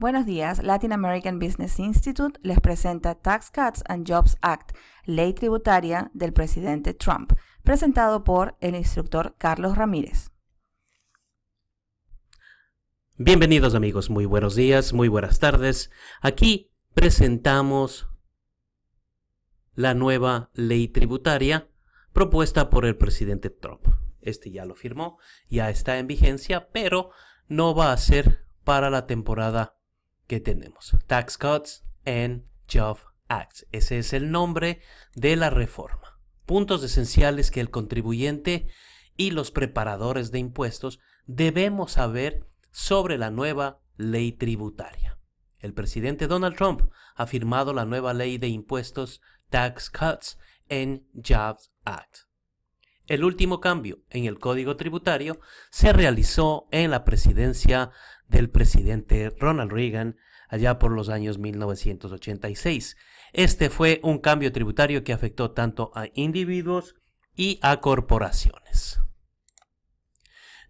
Buenos días, Latin American Business Institute les presenta Tax Cuts and Jobs Act, ley tributaria del presidente Trump, presentado por el instructor Carlos Ramírez. Bienvenidos amigos, muy buenos días, muy buenas tardes. Aquí presentamos la nueva ley tributaria propuesta por el presidente Trump. Este ya lo firmó, ya está en vigencia, pero no va a ser para la temporada que tenemos. Tax Cuts and Jobs Act. Ese es el nombre de la reforma. Puntos esenciales que el contribuyente y los preparadores de impuestos debemos saber sobre la nueva ley tributaria. El presidente Donald Trump ha firmado la nueva ley de impuestos Tax Cuts and Jobs Act. El último cambio en el Código Tributario se realizó en la presidencia del presidente Ronald Reagan allá por los años 1986. Este fue un cambio tributario que afectó tanto a individuos y a corporaciones.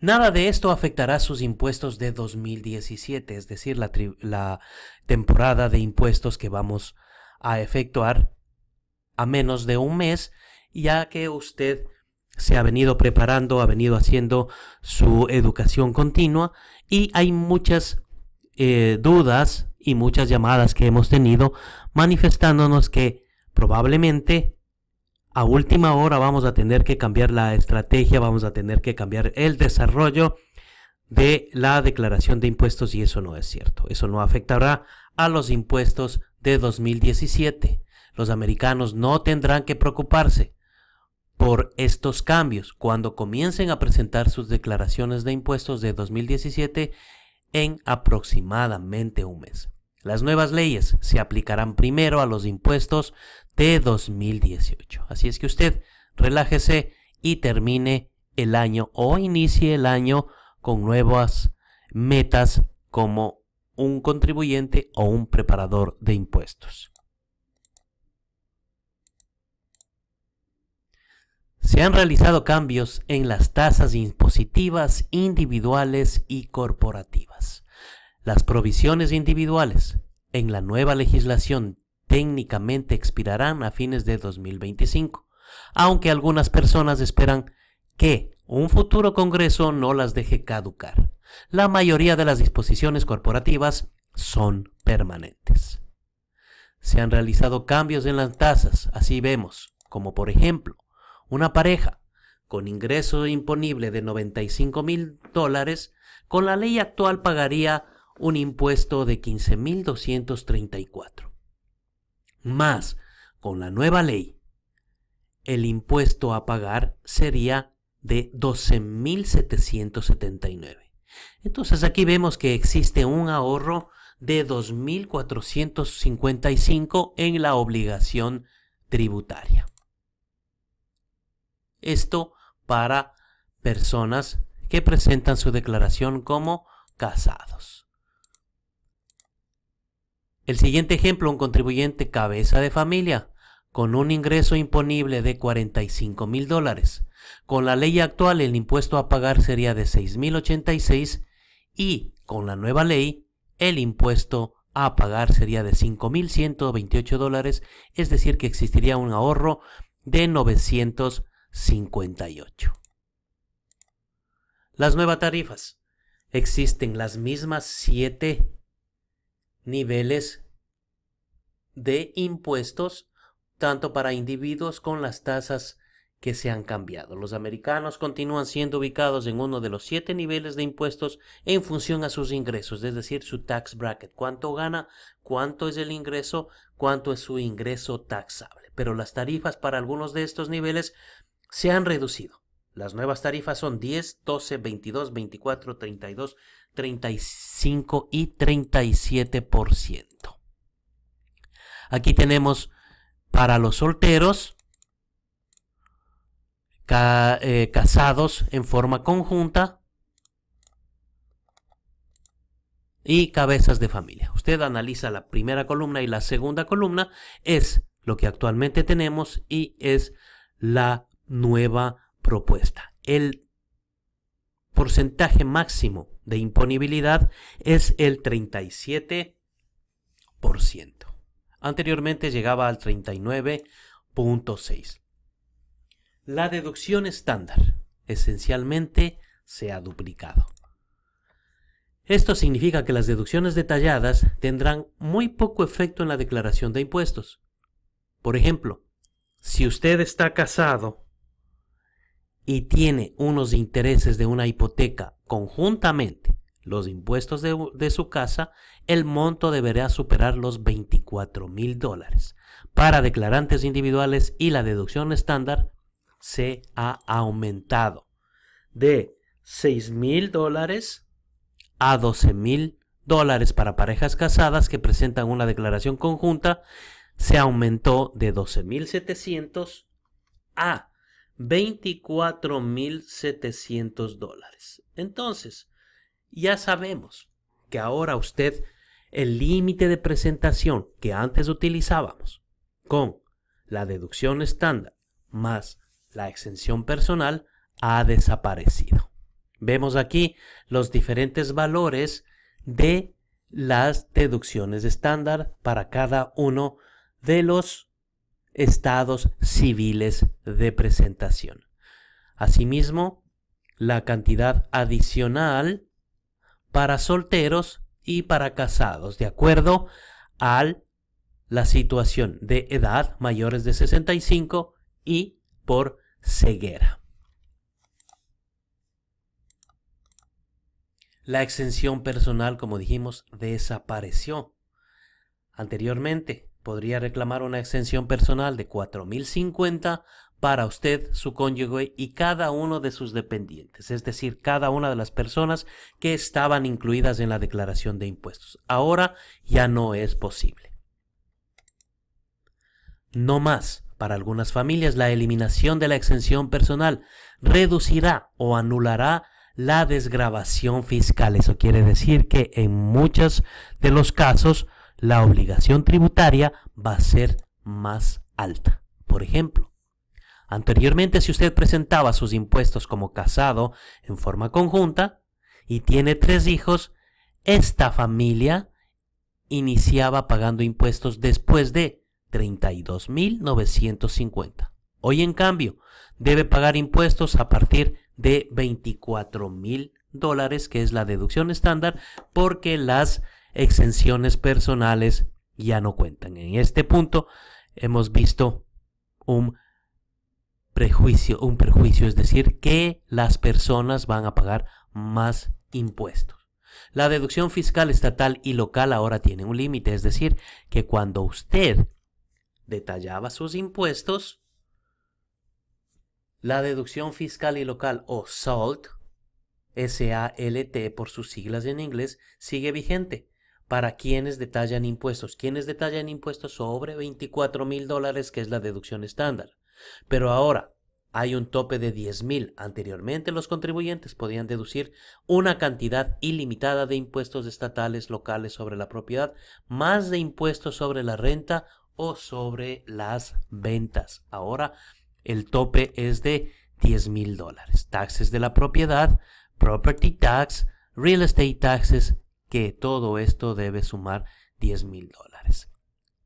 Nada de esto afectará sus impuestos de 2017, es decir, la, la temporada de impuestos que vamos a efectuar a menos de un mes, ya que usted se ha venido preparando, ha venido haciendo su educación continua y hay muchas eh, dudas y muchas llamadas que hemos tenido manifestándonos que probablemente a última hora vamos a tener que cambiar la estrategia, vamos a tener que cambiar el desarrollo de la declaración de impuestos y eso no es cierto. Eso no afectará a los impuestos de 2017. Los americanos no tendrán que preocuparse por estos cambios cuando comiencen a presentar sus declaraciones de impuestos de 2017 en aproximadamente un mes. Las nuevas leyes se aplicarán primero a los impuestos de 2018. Así es que usted relájese y termine el año o inicie el año con nuevas metas como un contribuyente o un preparador de impuestos. se han realizado cambios en las tasas impositivas individuales y corporativas. Las provisiones individuales en la nueva legislación técnicamente expirarán a fines de 2025, aunque algunas personas esperan que un futuro Congreso no las deje caducar. La mayoría de las disposiciones corporativas son permanentes. Se han realizado cambios en las tasas, así vemos, como por ejemplo, una pareja con ingreso imponible de 95 mil dólares, con la ley actual pagaría un impuesto de 15.234. Más, con la nueva ley, el impuesto a pagar sería de 12.779. Entonces aquí vemos que existe un ahorro de 2.455 en la obligación tributaria. Esto para personas que presentan su declaración como casados. El siguiente ejemplo, un contribuyente cabeza de familia con un ingreso imponible de 45 mil dólares. Con la ley actual el impuesto a pagar sería de 6.086 y con la nueva ley el impuesto a pagar sería de 5.128 dólares, es decir que existiría un ahorro de 900 58. Las nuevas tarifas. Existen las mismas siete niveles de impuestos, tanto para individuos con las tasas que se han cambiado. Los americanos continúan siendo ubicados en uno de los siete niveles de impuestos en función a sus ingresos, es decir, su tax bracket, cuánto gana, cuánto es el ingreso, cuánto es su ingreso taxable. Pero las tarifas para algunos de estos niveles se han reducido. Las nuevas tarifas son 10, 12, 22, 24, 32, 35 y 37%. Aquí tenemos para los solteros, eh, casados en forma conjunta y cabezas de familia. Usted analiza la primera columna y la segunda columna es lo que actualmente tenemos y es la nueva propuesta. El porcentaje máximo de imponibilidad es el 37%. Anteriormente llegaba al 39.6%. La deducción estándar esencialmente se ha duplicado. Esto significa que las deducciones detalladas tendrán muy poco efecto en la declaración de impuestos. Por ejemplo, si usted está casado y tiene unos intereses de una hipoteca conjuntamente los impuestos de, su casa, el monto deberá superar los 24 mil dólares. Para declarantes individuales y la deducción estándar se ha aumentado de 6 mil dólares a 12 mil dólares para parejas casadas que presentan una declaración conjunta se aumentó de 12.700 a 24.700 dólares. Entonces, ya sabemos que ahora usted el límite de presentación que antes utilizábamos con la deducción estándar más la exención personal ha desaparecido. Vemos aquí los diferentes valores de las deducciones estándar para cada uno de los estados civiles de presentación. Asimismo, la cantidad adicional para solteros y para casados, de acuerdo a la situación de edad mayores de 65 y por ceguera. La exención personal, como dijimos, desapareció anteriormente podría reclamar una exención personal de 4.050 para usted, su cónyuge y cada uno de sus dependientes, es decir, cada una de las personas que estaban incluidas en la declaración de impuestos. Ahora ya no es posible. No más. Para algunas familias, la eliminación de la exención personal reducirá o anulará la desgrabación fiscal. Eso quiere decir que en muchos de los casos la obligación tributaria va a ser más alta. Por ejemplo, anteriormente si usted presentaba sus impuestos como casado en forma conjunta y tiene tres hijos, esta familia iniciaba pagando impuestos después de 32.950. Hoy en cambio, debe pagar impuestos a partir de 24.000 dólares, que es la deducción estándar, porque las exenciones personales ya no cuentan. En este punto hemos visto un prejuicio, un prejuicio, es decir, que las personas van a pagar más impuestos. La deducción fiscal estatal y local ahora tiene un límite, es decir, que cuando usted detallaba sus impuestos, la deducción fiscal y local o SALT, S-A-L-T por sus siglas en inglés, sigue vigente para quienes detallan impuestos. Quienes detallan impuestos sobre 24 mil dólares, que es la deducción estándar. Pero ahora hay un tope de 10 mil. Anteriormente los contribuyentes podían deducir una cantidad ilimitada de impuestos estatales locales sobre la propiedad, más de impuestos sobre la renta o sobre las ventas. Ahora el tope es de 10 mil dólares. Taxes de la propiedad, property tax, real estate taxes que todo esto debe sumar 10 mil dólares.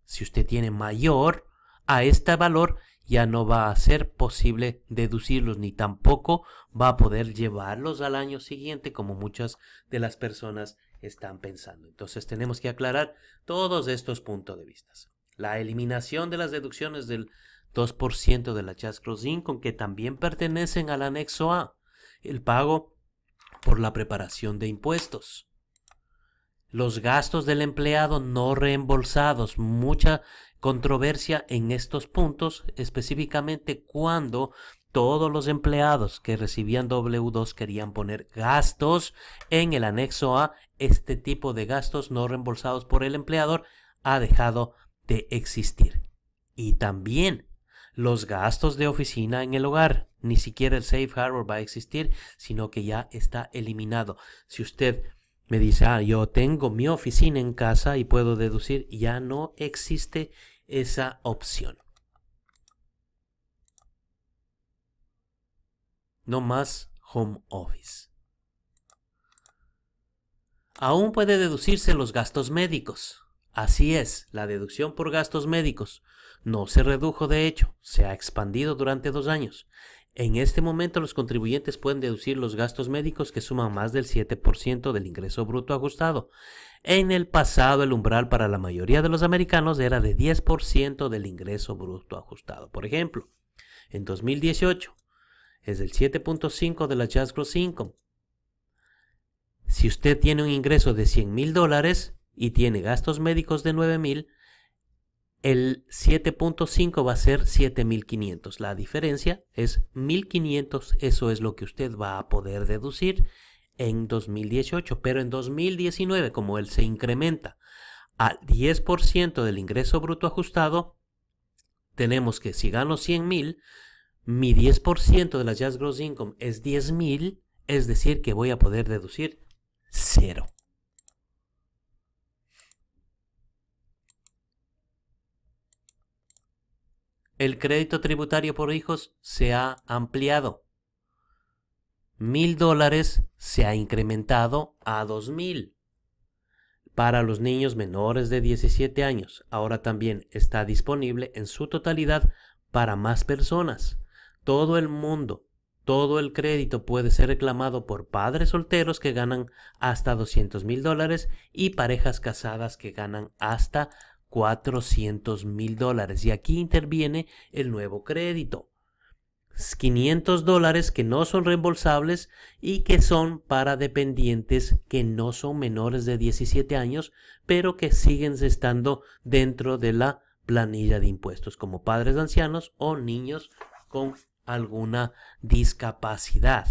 Si usted tiene mayor a este valor, ya no va a ser posible deducirlos ni tampoco va a poder llevarlos al año siguiente como muchas de las personas están pensando. Entonces tenemos que aclarar todos estos puntos de vista. La eliminación de las deducciones del 2% de la Chas Crossing, con que también pertenecen al anexo A. El pago por la preparación de impuestos los gastos del empleado no reembolsados. Mucha controversia en estos puntos, específicamente cuando todos los empleados que recibían W2 querían poner gastos en el anexo A. Este tipo de gastos no reembolsados por el empleador ha dejado de existir. Y también los gastos de oficina en el hogar. Ni siquiera el Safe Harbor va a existir, sino que ya está eliminado. Si usted me dice, ah, yo tengo mi oficina en casa y puedo deducir, ya no existe esa opción. No más home office. Aún puede deducirse los gastos médicos. Así es, la deducción por gastos médicos no se redujo de hecho, se ha expandido durante dos años en este momento los contribuyentes pueden deducir los gastos médicos que suman más del 7% del ingreso bruto ajustado. En el pasado el umbral para la mayoría de los americanos era de 10% del ingreso bruto ajustado. Por ejemplo, en 2018 es del 7.5 de la Just Gross Income. Si usted tiene un ingreso de 100 mil dólares y tiene gastos médicos de 9 mil, el 7.5 va a ser 7500. La diferencia es 1500. Eso es lo que usted va a poder deducir en 2018. Pero en 2019, como él se incrementa al 10% del ingreso bruto ajustado, tenemos que si gano 100.000, mi 10% de la Jazz Gross Income es 10.000, es decir, que voy a poder deducir cero. el crédito tributario por hijos se ha ampliado. Mil dólares se ha incrementado a dos mil para los niños menores de 17 años. Ahora también está disponible en su totalidad para más personas. Todo el mundo, todo el crédito puede ser reclamado por padres solteros que ganan hasta 200 mil dólares y parejas casadas que ganan hasta 400 mil dólares. Y aquí interviene el nuevo crédito. 500 dólares que no son reembolsables y que son para dependientes que no son menores de 17 años, pero que siguen estando dentro de la planilla de impuestos como padres ancianos o niños con alguna discapacidad.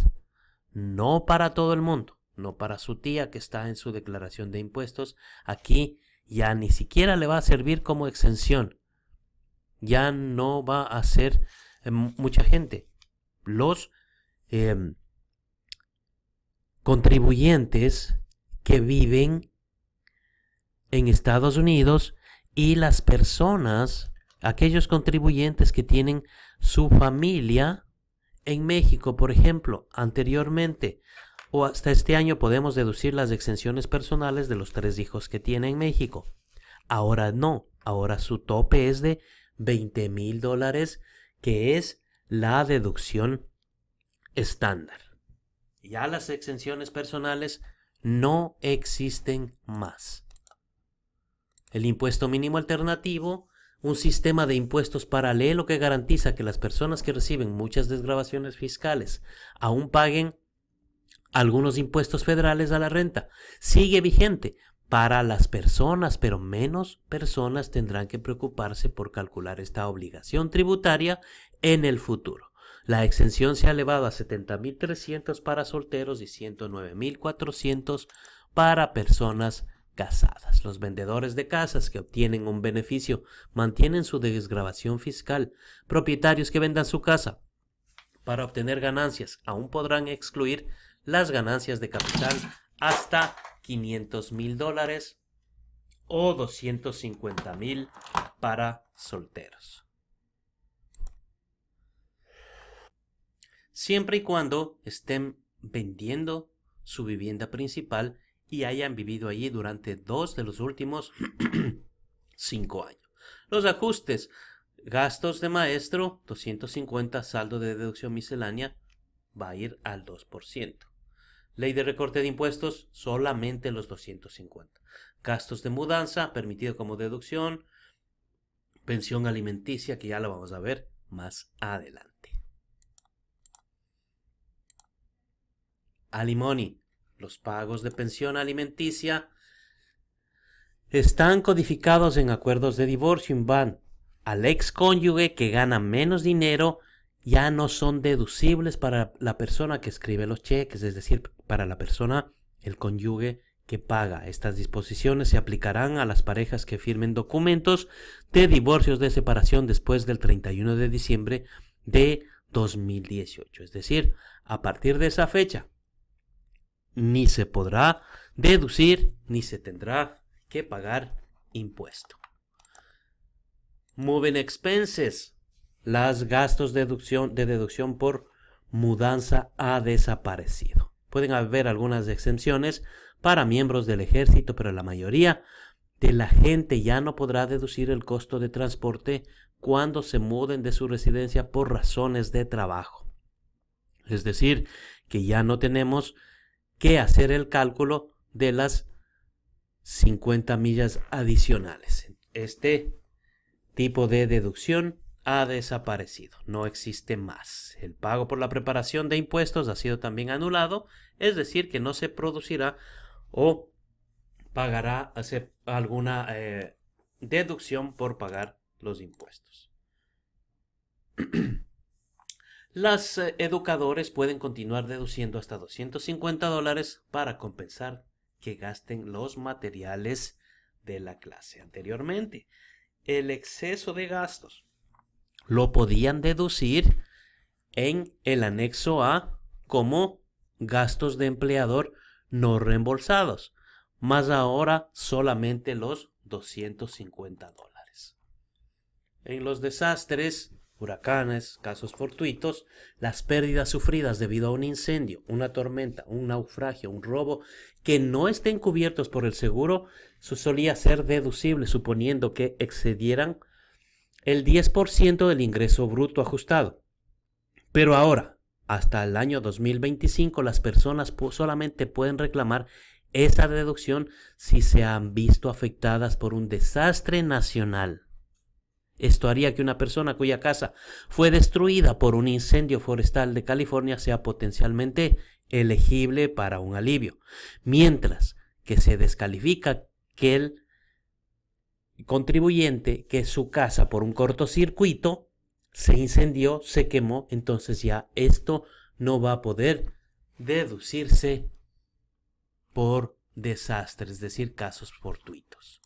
No para todo el mundo, no para su tía que está en su declaración de impuestos. Aquí ya ni siquiera le va a servir como exención. Ya no va a ser eh, mucha gente. Los em, contribuyentes que viven en Estados Unidos y las personas, aquellos contribuyentes que tienen su familia en México, por ejemplo, anteriormente o hasta este año podemos deducir las exenciones personales de los tres hijos que tiene en México. Ahora no, ahora su tope es de 20 mil dólares, que es la deducción estándar. Ya las exenciones personales no existen más. El impuesto mínimo alternativo, un sistema de impuestos paralelo que garantiza que las personas que reciben muchas desgrabaciones fiscales aún paguen algunos impuestos federales a la renta. Sigue vigente para las personas, pero menos personas tendrán que preocuparse por calcular esta obligación tributaria en el futuro. La exención se ha elevado a 70.300 para solteros y 109.400 para personas casadas. Los vendedores de casas que obtienen un beneficio mantienen su desgrabación fiscal. Propietarios que vendan su casa para obtener ganancias aún podrán excluir las ganancias de capital hasta 500 mil dólares o 250 mil para solteros. Siempre y cuando estén vendiendo su vivienda principal y hayan vivido allí durante dos de los últimos cinco años. Los ajustes, gastos de maestro, 250 saldo de deducción miscelánea, va a ir al 2%. Ley de recorte de impuestos, solamente los 250. Gastos de mudanza, permitido como deducción. Pensión alimenticia, que ya la vamos a ver más adelante. Alimony, los pagos de pensión alimenticia están codificados en acuerdos de divorcio y van. Al ex cónyuge que gana menos dinero ya no son deducibles para la persona que escribe los cheques, es decir, para la persona, el cónyuge que paga. Estas disposiciones se aplicarán a las parejas que firmen documentos de divorcios de separación después del 31 de diciembre de 2018. Es decir, a partir de esa fecha, ni se podrá deducir ni se tendrá que pagar impuesto. Moving expenses, las gastos de deducción, de deducción por mudanza ha desaparecido. Pueden haber algunas exenciones para miembros del ejército, pero la mayoría de la gente ya no podrá deducir el costo de transporte cuando se muden de su residencia por razones de trabajo. Es decir, que ya no tenemos que hacer el cálculo de las 50 millas adicionales. Este tipo de deducción ha desaparecido, no existe más. El pago por la preparación de impuestos ha sido también anulado, es decir, que no se producirá o pagará alguna eh, deducción por pagar los impuestos. Las eh, educadores pueden continuar deduciendo hasta 250 dólares para compensar que gasten los materiales de la clase anteriormente. El exceso de gastos lo podían deducir en el anexo A como gastos de empleador no reembolsados, más ahora solamente los 250 dólares. En los desastres, huracanes, casos fortuitos, las pérdidas sufridas debido a un incendio, una tormenta, un naufragio, un robo, que no estén cubiertos por el seguro, solía ser deducible suponiendo que excedieran el 10% del ingreso bruto ajustado. Pero ahora, hasta el año 2025, las personas solamente pueden reclamar esa deducción si se han visto afectadas por un desastre nacional. Esto haría que una persona cuya casa fue destruida por un incendio forestal de California sea potencialmente elegible para un alivio, mientras que se descalifica aquel contribuyente que su casa por un cortocircuito se incendió, se quemó, entonces ya esto no va a poder deducirse por desastres, es decir, casos fortuitos.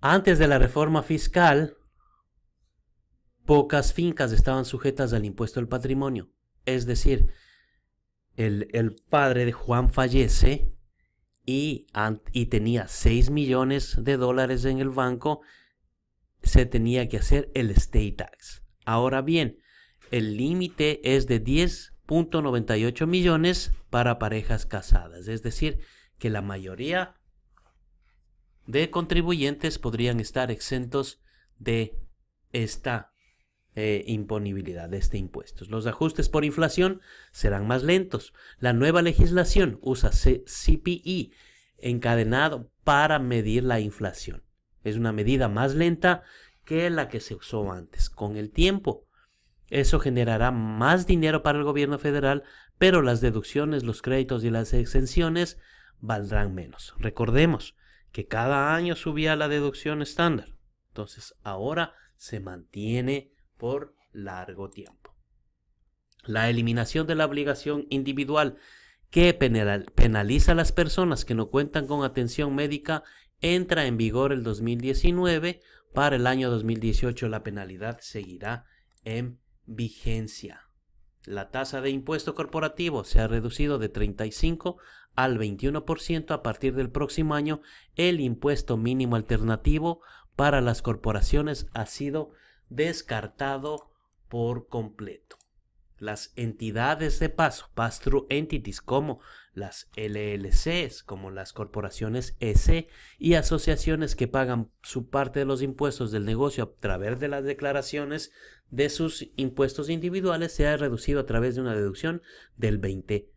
Antes de la reforma fiscal, pocas fincas estaban sujetas al impuesto del patrimonio. Es decir, el, padre de Juan fallece y, y tenía 6 millones de dólares en el banco, se tenía que hacer el state tax. Ahora bien, el límite es de 10.98 millones para parejas casadas, es decir, que la mayoría de contribuyentes podrían estar exentos de esta eh, imponibilidad de este impuesto. Los ajustes por inflación serán más lentos. La nueva legislación usa CPI encadenado para medir la inflación. Es una medida más lenta que la que se usó antes. Con el tiempo, eso generará más dinero para el gobierno federal, pero las deducciones, los créditos y las exenciones valdrán menos. Recordemos que cada año subía la deducción estándar. Entonces ahora se mantiene por largo tiempo. La eliminación de la obligación individual que penaliza a las personas que no cuentan con atención médica entra en vigor el 2019. Para el año 2018 la penalidad seguirá en vigencia. La tasa de impuesto corporativo se ha reducido de 35 al 21% a partir del próximo año. El impuesto mínimo alternativo para las corporaciones ha sido descartado por completo. Las entidades de paso, pass-through entities como las LLCs, como las corporaciones EC y asociaciones que pagan su parte de los impuestos del negocio a través de las declaraciones de sus impuestos individuales, se ha reducido a través de una deducción del 20%.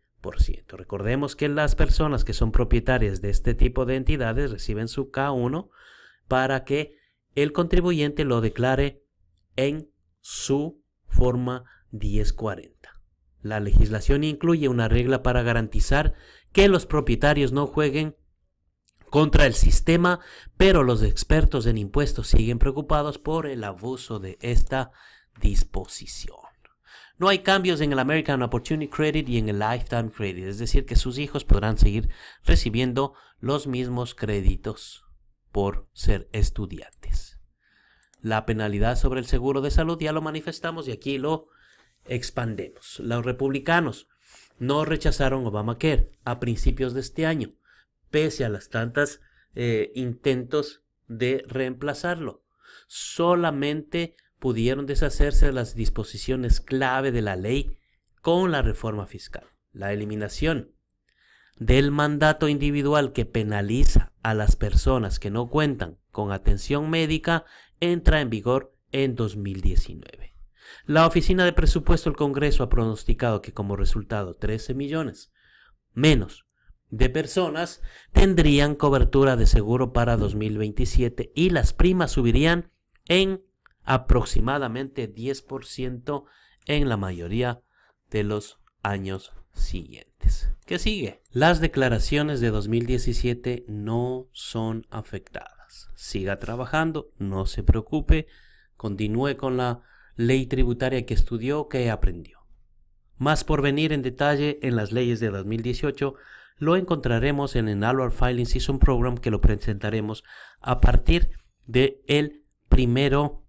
Recordemos que las personas que son propietarias de este tipo de entidades reciben su K1 para que el contribuyente lo declare en su forma 1040. La legislación incluye una regla para garantizar que los propietarios no jueguen contra el sistema, pero los expertos en impuestos siguen preocupados por el abuso de esta disposición. No hay cambios en el American Opportunity Credit y en el Lifetime Credit, es decir, que sus hijos podrán seguir recibiendo los mismos créditos por ser estudiantes la penalidad sobre el seguro de salud, ya lo manifestamos y aquí lo expandemos. Los republicanos no rechazaron Obamacare a principios de este año, pese a las tantas eh, intentos de reemplazarlo. Solamente pudieron deshacerse de las disposiciones clave de la ley con la reforma fiscal, la eliminación del mandato individual que penaliza a las personas que no cuentan con atención médica entra en vigor en 2019. La Oficina de Presupuesto del Congreso ha pronosticado que como resultado 13 millones menos de personas tendrían cobertura de seguro para 2027 y las primas subirían en aproximadamente 10% en la mayoría de los años siguientes. ¿Qué sigue? Las declaraciones de 2017 no son afectadas. Siga trabajando, no se preocupe, continúe con la ley tributaria que estudió, que aprendió. Más por venir en detalle en las leyes de 2018 lo encontraremos en el Annual Filing Season Program que lo presentaremos a partir de el primero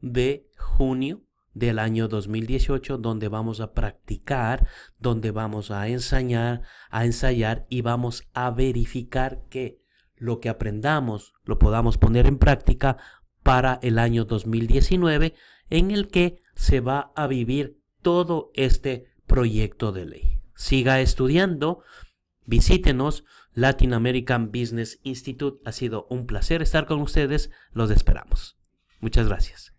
de junio del año 2018 donde vamos a practicar, donde vamos a enseñar, a ensayar y vamos a verificar que lo que aprendamos lo podamos poner en práctica para el año 2019 en el que se va a vivir todo este proyecto de ley. Siga estudiando, visítenos, Latin American Business Institute. Ha sido un placer estar con ustedes, los esperamos. Muchas gracias.